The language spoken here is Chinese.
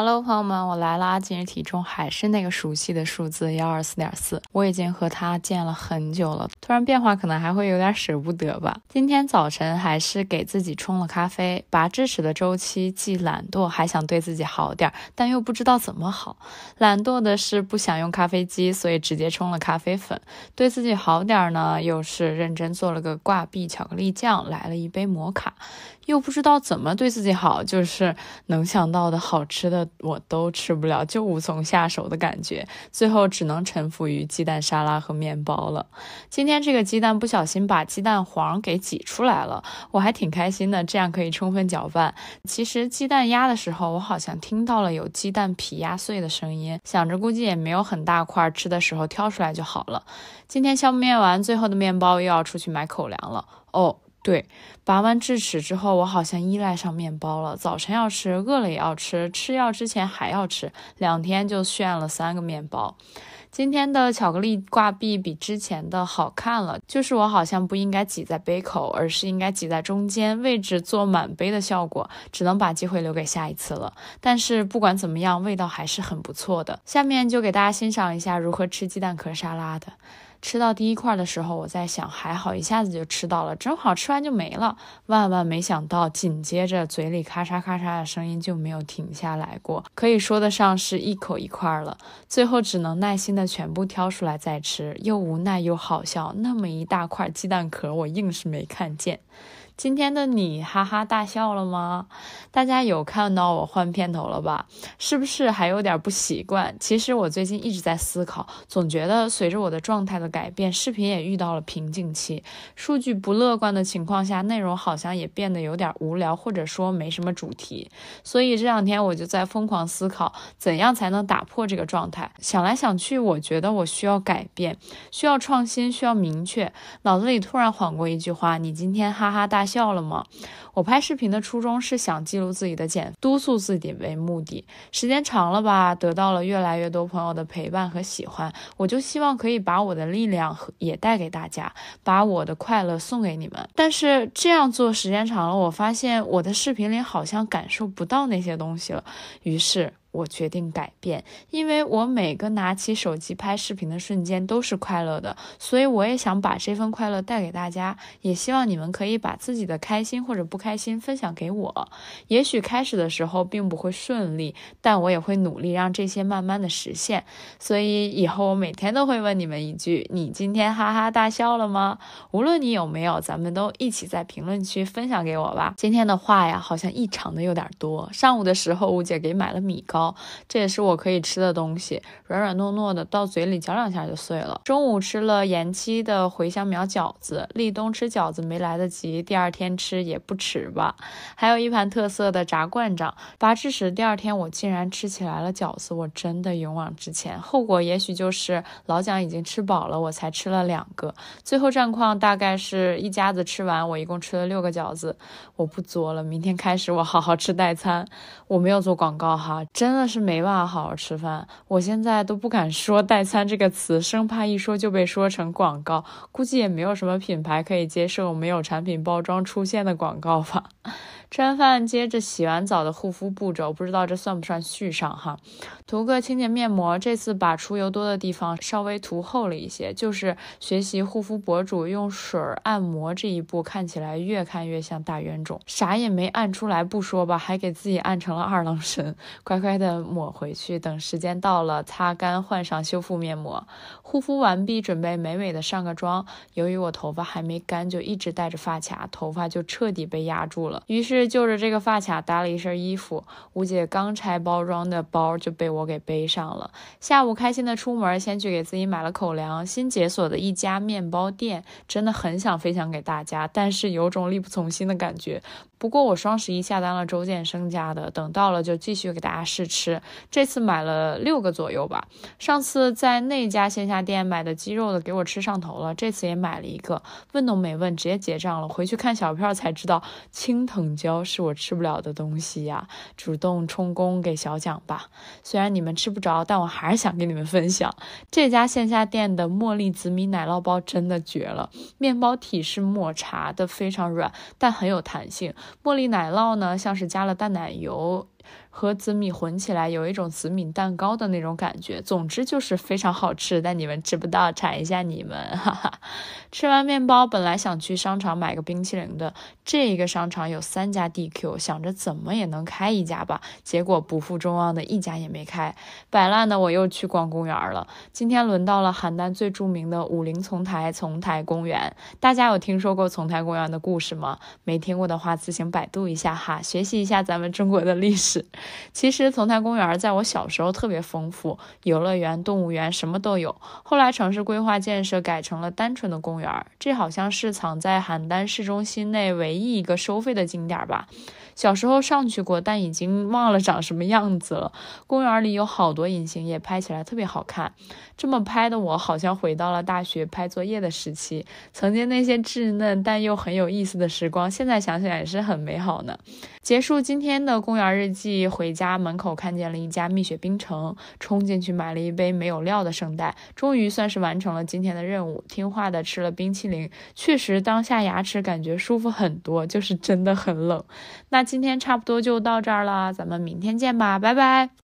Hello，朋友们，我来啦！今日体重还是那个熟悉的数字幺二四点四，我已经和它见了很久了。突然变化，可能还会有点舍不得吧。今天早晨还是给自己冲了咖啡。拔智齿的周期，既懒惰，还想对自己好点，但又不知道怎么好。懒惰的是不想用咖啡机，所以直接冲了咖啡粉。对自己好点呢，又是认真做了个挂壁巧克力酱，来了一杯摩卡。又不知道怎么对自己好，就是能想到的好吃的。我都吃不了，就无从下手的感觉，最后只能臣服于鸡蛋沙拉和面包了。今天这个鸡蛋不小心把鸡蛋黄给挤出来了，我还挺开心的，这样可以充分搅拌。其实鸡蛋压的时候，我好像听到了有鸡蛋皮压碎的声音，想着估计也没有很大块，吃的时候挑出来就好了。今天消灭完最后的面包，又要出去买口粮了。哦。对，拔完智齿之后，我好像依赖上面包了。早晨要吃，饿了也要吃，吃药之前还要吃，两天就炫了三个面包。今天的巧克力挂壁比之前的好看了，就是我好像不应该挤在杯口，而是应该挤在中间位置做满杯的效果，只能把机会留给下一次了。但是不管怎么样，味道还是很不错的。下面就给大家欣赏一下如何吃鸡蛋壳沙拉的。吃到第一块的时候，我在想还好一下子就吃到了，正好吃完就没了。万万没想到，紧接着嘴里咔嚓咔嚓的声音就没有停下来过，可以说得上是一口一块了。最后只能耐心的全部挑出来再吃，又无奈又好笑。那么一大块鸡蛋壳，我硬是没看见。今天的你哈哈大笑了吗？大家有看到我换片头了吧？是不是还有点不习惯？其实我最近一直在思考，总觉得随着我的状态的改变，视频也遇到了瓶颈期，数据不乐观的情况下，内容好像也变得有点无聊，或者说没什么主题。所以这两天我就在疯狂思考，怎样才能打破这个状态？想来想去，我觉得我需要改变，需要创新，需要明确。脑子里突然晃过一句话：你今天哈哈大。笑了吗？我拍视频的初衷是想记录自己的减，督促自己为目的。时间长了吧，得到了越来越多朋友的陪伴和喜欢，我就希望可以把我的力量和也带给大家，把我的快乐送给你们。但是这样做时间长了，我发现我的视频里好像感受不到那些东西了，于是。我决定改变，因为我每个拿起手机拍视频的瞬间都是快乐的，所以我也想把这份快乐带给大家。也希望你们可以把自己的开心或者不开心分享给我。也许开始的时候并不会顺利，但我也会努力让这些慢慢的实现。所以以后我每天都会问你们一句：你今天哈哈大笑了吗？无论你有没有，咱们都一起在评论区分享给我吧。今天的话呀，好像异常的有点多。上午的时候，吴姐给买了米糕。这也是我可以吃的东西，软软糯糯的，到嘴里嚼两下就碎了。中午吃了延期的茴香苗饺子，立冬吃饺子没来得及，第二天吃也不迟吧。还有一盘特色的炸灌肠，智齿第二天我竟然吃起来了饺子，我真的勇往直前，后果也许就是老蒋已经吃饱了，我才吃了两个。最后战况大概是一家子吃完，我一共吃了六个饺子。我不作了，明天开始我好好吃代餐。我没有做广告哈，真。真的是没办法好好吃饭，我现在都不敢说代餐这个词，生怕一说就被说成广告。估计也没有什么品牌可以接受没有产品包装出现的广告吧。吃完饭，接着洗完澡的护肤步骤，不知道这算不算续上哈？涂个清洁面膜，这次把出油多的地方稍微涂厚了一些。就是学习护肤博主用水按摩这一步，看起来越看越像大冤种，啥也没按出来不说吧，还给自己按成了二郎神，乖乖的抹回去。等时间到了，擦干，换上修复面膜。护肤完毕，准备美美的上个妆。由于我头发还没干，就一直戴着发卡，头发就彻底被压住了。于是。就着这个发卡搭了一身衣服，吴姐刚拆包装的包就被我给背上了。下午开心的出门，先去给自己买了口粮。新解锁的一家面包店，真的很想分享给大家，但是有种力不从心的感觉。不过我双十一下单了周建生家的，等到了就继续给大家试吃。这次买了六个左右吧。上次在那家线下店买的鸡肉的给我吃上头了，这次也买了一个，问都没问直接结账了。回去看小票才知道青藤椒是我吃不了的东西呀，主动充公给小蒋吧。虽然你们吃不着，但我还是想跟你们分享这家线下店的茉莉紫米奶酪包真的绝了，面包体是抹茶的，非常软，但很有弹性。茉莉奶酪呢，像是加了淡奶油。和紫米混起来有一种紫米蛋糕的那种感觉，总之就是非常好吃，但你们吃不到，馋一下你们。哈哈。吃完面包，本来想去商场买个冰淇淋的，这一个商场有三家 DQ，想着怎么也能开一家吧，结果不负众望的一家也没开。摆烂的我又去逛公园了。今天轮到了邯郸最著名的武陵丛台丛台公园，大家有听说过丛台公园的故事吗？没听过的话自行百度一下哈，学习一下咱们中国的历史。其实丛台公园在我小时候特别丰富，游乐园、动物园什么都有。后来城市规划建设改成了单纯的公园，这好像是藏在邯郸市中心内唯一一个收费的景点吧。小时候上去过，但已经忘了长什么样子了。公园里有好多隐形也拍起来特别好看。这么拍的我好像回到了大学拍作业的时期，曾经那些稚嫩但又很有意思的时光，现在想起来也是很美好呢。结束今天的公园日记，回家门口看见了一家蜜雪冰城，冲进去买了一杯没有料的圣代，终于算是完成了今天的任务。听话的吃了冰淇淋，确实当下牙齿感觉舒服很多，就是真的很冷。那。今天差不多就到这儿了，咱们明天见吧，拜拜。